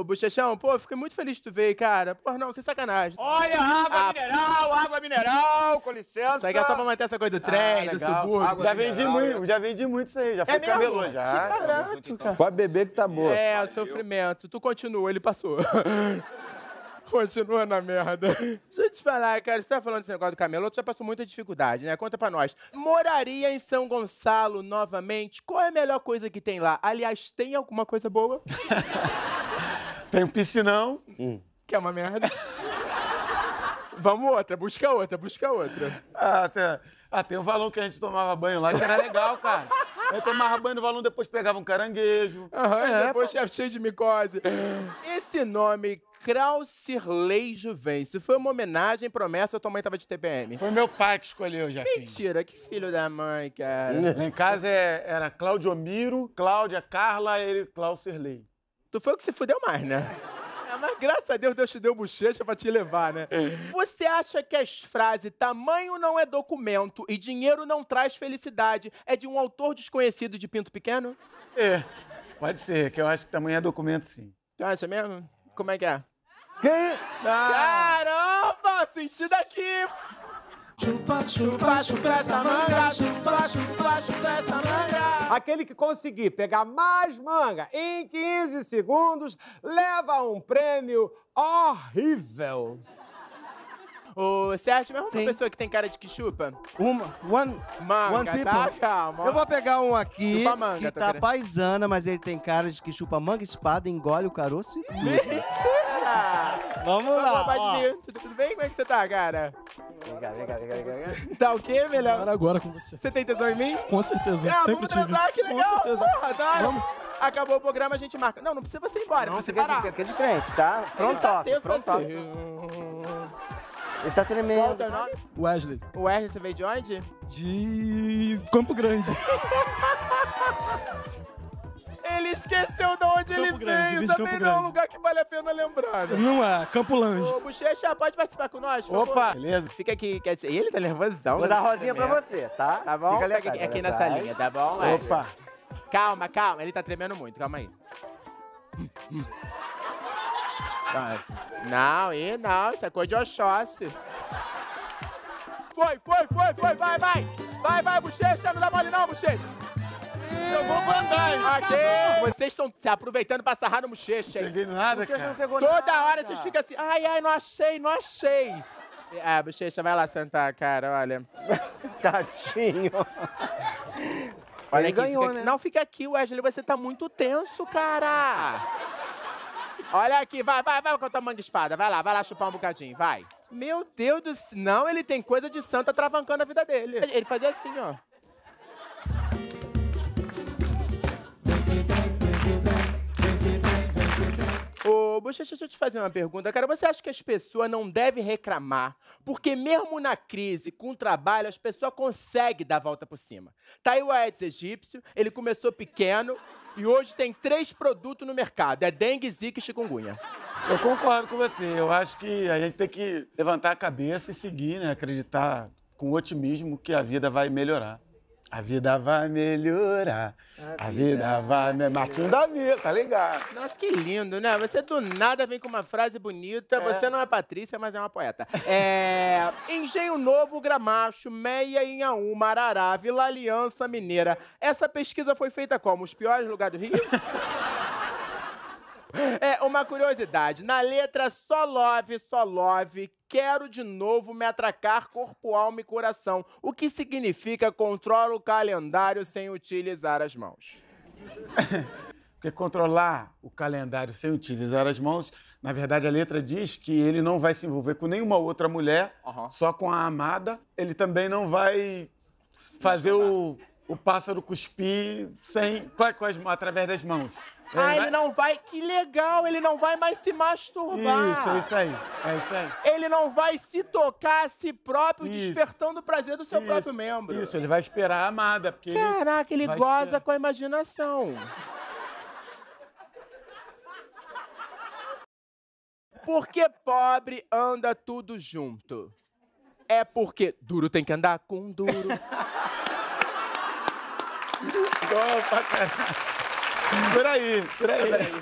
ô Bochechão, pô, fiquei muito feliz de tu ver, cara. Pô, não, sem sacanagem. Olha, ah, água ah, mineral, água mineral, com licença. Isso aqui é só pra manter essa coisa do ah, trem, ah, do subúrbio. já vendi muito, já vendi muito isso aí, já é foi cabelo camelô já. Que barato, cara. Então. Pode beber que tá boa. É, Valeu. sofrimento. Tu continua, ele passou. Continua na merda. Deixa eu te falar, cara, você tá falando desse negócio do camelô, tu já passou muita dificuldade, né? Conta pra nós. Moraria em São Gonçalo novamente? Qual é a melhor coisa que tem lá? Aliás, tem alguma coisa boa? Tem um piscinão, hum. que é uma merda. Vamos outra, busca outra, busca outra. Ah, tem, ah, tem um valão que a gente tomava banho lá, que era legal, cara. Eu tomava banho no valão, depois pegava um caranguejo. Aham, uhum, é, depois é, cheio de micose. Esse nome, Krausirley Juvencio, foi uma homenagem, promessa, ou tua mãe tava de TPM? Foi meu pai que escolheu, já. Mentira, que filho da mãe, cara. Lá em casa é, era Miro, Cláudia, Carla e Klausirley. Tu foi o que se fudeu mais, né? É, mas graças a Deus Deus te deu bochecha pra te levar, né? É. Você acha que as frases tamanho não é documento e dinheiro não traz felicidade é de um autor desconhecido de pinto pequeno? É, pode ser, que eu acho que tamanho é documento, sim. Tu acha mesmo? Como é que é? Quem? Ah. Caramba! Senti daqui! Chupa, chupa, chupa, chupa essa manga, chupa, chupa. Aquele que conseguir pegar mais manga em 15 segundos leva um prêmio horrível. O Sérgio, mas uma pessoa que tem cara de que chupa? Uma. One, manga, one tá? people. Tá, calma. Eu vou pegar um aqui manga, que tá, tá querendo. paisana, mas ele tem cara de que chupa manga, espada, engole o caroço e tudo. Isso. Vamos lá. Ó. Tudo, tudo bem? Como é que você tá, cara? Vem cá, vem cá, vem cá, vem cá. Tá o quê, melhor? Agora, agora com você. Você tem tesão em mim? Com certeza. Ah, sempre vamos transar, tive. que legal. Com certeza. Porra, adoro. Vamos. Acabou o programa, a gente marca. Não, não precisa você ir embora, não, precisa parar. Fica de frente, tá? Pronto, ó. Tá pronto, assim. ele tá tremendo. Qual é o teu nome? Wesley. Wesley, você veio de onde? De Campo Grande. esqueceu de onde Campo ele Grande, veio. Também Campo não Grande. é um lugar que vale a pena lembrar. Né? Não é, Campo Lange. Ô, Bochecha, pode participar com nós? por Opa! favor? Beleza? Fica aqui, quer dizer, ele tá nervosão. Vou né? dar rosinha pra você, tá? Tá bom? Fica aqui, aqui nessa linha, tá bom? Opa! Calma, calma, ele tá tremendo muito, calma aí. Não, e não, isso é coisa de Oxóssi. Foi, foi, foi, foi, vai, vai! Vai, vai, bochecha, não dá mole não, bochecha! Eu vou mandar, hein? Vocês estão se aproveitando pra sarrar no bochecha, hein? Não nada, cara. Não pegou Toda nada. hora vocês ficam assim, ai, ai, não achei, não achei. Ah, é, bochecha, vai lá sentar, cara, olha. Tadinho. Olha Ele aqui, ganhou, fica... né? Não fica aqui, Wesley, você tá muito tenso, cara. Olha aqui, vai, vai, vai com a tamanho de espada. Vai lá, vai lá chupar um bocadinho, vai. Meu Deus do céu. Não, ele tem coisa de santa travancando a vida dele. Ele fazia assim, ó. Ô, Bochecha, deixa eu te fazer uma pergunta. Cara, você acha que as pessoas não devem reclamar? Porque mesmo na crise, com o trabalho, as pessoas conseguem dar a volta por cima. Tá aí o Aedes egípcio, ele começou pequeno e hoje tem três produtos no mercado. É dengue, zika e chikungunya. Eu concordo com você. Eu acho que a gente tem que levantar a cabeça e seguir, né? Acreditar com otimismo que a vida vai melhorar. A vida vai melhorar. A, a vida, vai. vai melhorar. Martinho Davi, tá ligado? Nossa, que lindo, né? Você do nada vem com uma frase bonita. É. Você não é Patrícia, mas é uma poeta. É... Engenho Novo, Gramacho, Meia, Inhaú, Marará, Vila Aliança Mineira. Essa pesquisa foi feita como? Os piores lugares do Rio? É, uma curiosidade. Na letra só love, só love, quero de novo me atracar corpo, alma e coração. O que significa controla o calendário sem utilizar as mãos? Porque controlar o calendário sem utilizar as mãos, na verdade a letra diz que ele não vai se envolver com nenhuma outra mulher, uhum. só com a amada. Ele também não vai fazer o o pássaro cuspir sem. Quais, através das mãos. Ah, é, ele não vai. Que legal, ele não vai mais se masturbar. Isso, é isso aí. É isso aí. Ele não vai se tocar a si próprio, isso. despertando o prazer do seu isso. próprio membro. Isso, ele vai esperar a amada. Porque Caraca, ele, ele goza esperar. com a imaginação. Porque pobre anda tudo junto. É porque duro tem que andar com duro. Por aí, por aí. Por aí.